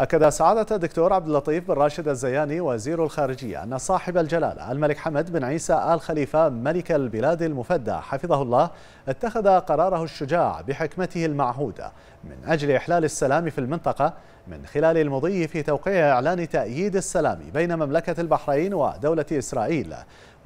أكد سعادة الدكتور عبد اللطيف بن راشد الزياني وزير الخارجية أن صاحب الجلالة الملك حمد بن عيسى آل خليفة ملك البلاد المفدى حفظه الله اتخذ قراره الشجاع بحكمته المعهودة من أجل إحلال السلام في المنطقة من خلال المضي في توقيع إعلان تأييد السلام بين مملكة البحرين ودولة إسرائيل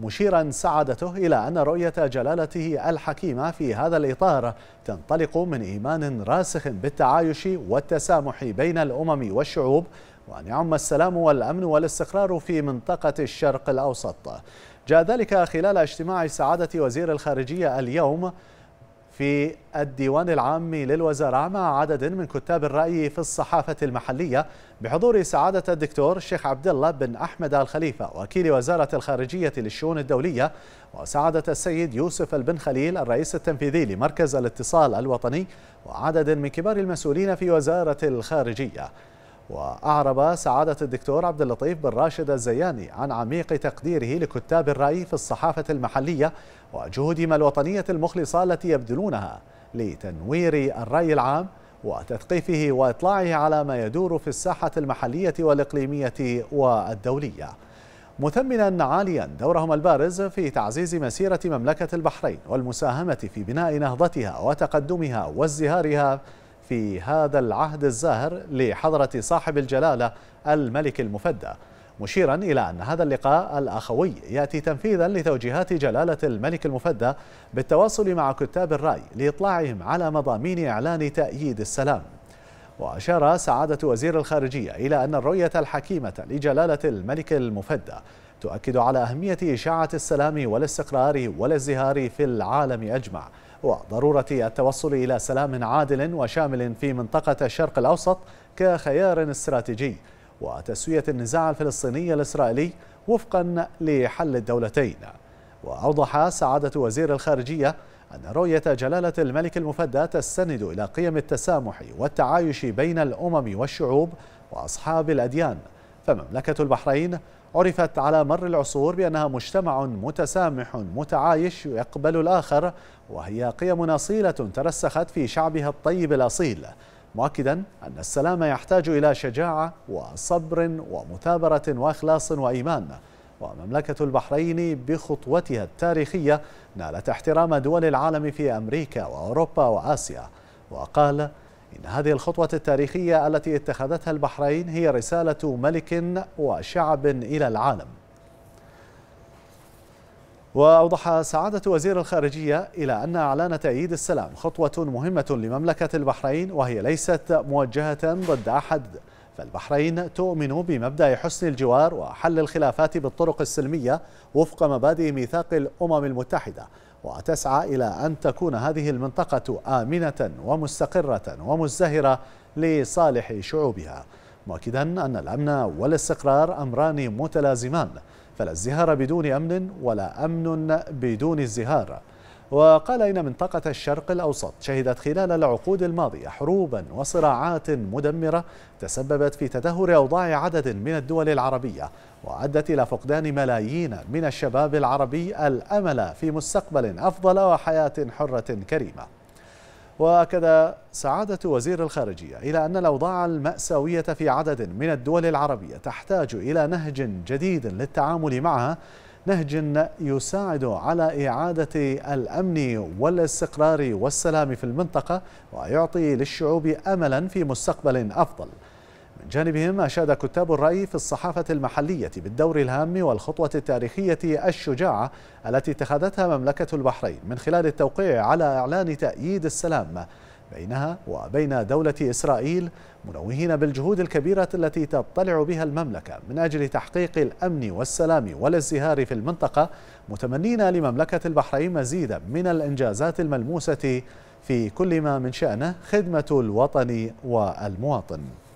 مشيرا سعادته إلى أن رؤية جلالته الحكيمة في هذا الإطار تنطلق من إيمان راسخ بالتعايش والتسامح بين الأمم والشعوب وأن يعم السلام والأمن والاستقرار في منطقة الشرق الأوسط جاء ذلك خلال اجتماع سعادة وزير الخارجية اليوم في الديوان العام للوزارة مع عدد من كتاب الرأي في الصحافة المحلية بحضور سعادة الدكتور الشيخ عبد الله بن أحمد الخليفة وكيل وزارة الخارجية للشؤون الدولية وسعادة السيد يوسف البن خليل الرئيس التنفيذي لمركز الاتصال الوطني وعدد من كبار المسؤولين في وزارة الخارجية وأعرب سعادة الدكتور عبد اللطيف بن راشد الزياني عن عميق تقديره لكتاب الرأي في الصحافة المحلية وجهودهم الوطنية المخلصة التي يبذلونها لتنوير الرأي العام وتثقيفه وإطلاعه على ما يدور في الساحة المحلية والإقليمية والدولية مثمنا عاليا دورهم البارز في تعزيز مسيرة مملكة البحرين والمساهمة في بناء نهضتها وتقدمها وازدهارها في هذا العهد الزاهر لحضرة صاحب الجلالة الملك المفدى مشيرا إلى أن هذا اللقاء الأخوي يأتي تنفيذا لتوجيهات جلالة الملك المفدى بالتواصل مع كتاب الرأي لإطلاعهم على مضامين إعلان تأييد السلام وأشار سعادة وزير الخارجية إلى أن الرؤية الحكيمة لجلالة الملك المفدى تؤكد على أهمية إشاعة السلام والاستقرار والازدهار في العالم أجمع وضرورة التوصل إلى سلام عادل وشامل في منطقة الشرق الأوسط كخيار استراتيجي وتسوية النزاع الفلسطيني الإسرائيلي وفقا لحل الدولتين وأوضح سعادة وزير الخارجية أن رؤية جلالة الملك المفدى تستند إلى قيم التسامح والتعايش بين الأمم والشعوب وأصحاب الأديان فمملكة البحرين عرفت على مر العصور بأنها مجتمع متسامح متعايش يقبل الآخر وهي قيم أصيلة ترسخت في شعبها الطيب الأصيل مؤكدا أن السلام يحتاج إلى شجاعة وصبر ومثابرة وإخلاص وإيمان ومملكة البحرين بخطوتها التاريخية نالت احترام دول العالم في أمريكا وأوروبا وآسيا وقال إن هذه الخطوة التاريخية التي اتخذتها البحرين هي رسالة ملك وشعب إلى العالم وأوضح سعادة وزير الخارجية إلى أن إعلان تأييد السلام خطوة مهمة لمملكة البحرين وهي ليست موجهة ضد أحد فالبحرين تؤمن بمبدأ حسن الجوار وحل الخلافات بالطرق السلمية وفق مبادئ ميثاق الأمم المتحدة وتسعى إلى أن تكون هذه المنطقة آمنة ومستقرة ومزدهرة لصالح شعوبها مؤكدا أن الأمن والاستقرار أمران متلازمان فلا ازدهار بدون أمن ولا أمن بدون ازدهار وقال إن منطقة الشرق الأوسط شهدت خلال العقود الماضية حروبا وصراعات مدمرة تسببت في تدهور أوضاع عدد من الدول العربية وأدت إلى فقدان ملايين من الشباب العربي الأمل في مستقبل أفضل وحياة حرة كريمة واكد سعاده وزير الخارجيه الى ان الاوضاع الماساويه في عدد من الدول العربيه تحتاج الى نهج جديد للتعامل معها نهج يساعد على إعادة الأمن والاستقرار والسلام في المنطقة ويعطي للشعوب أملا في مستقبل أفضل من جانبهم أشاد كتاب الرأي في الصحافة المحلية بالدور الهام والخطوة التاريخية الشجاعة التي اتخذتها مملكة البحرين من خلال التوقيع على إعلان تأييد السلام بينها وبين دولة إسرائيل منوهين بالجهود الكبيرة التي تضطلع بها المملكة من أجل تحقيق الأمن والسلام والازدهار في المنطقة متمنين لمملكة البحرين مزيدا من الإنجازات الملموسة في كل ما من شأنه خدمة الوطن والمواطن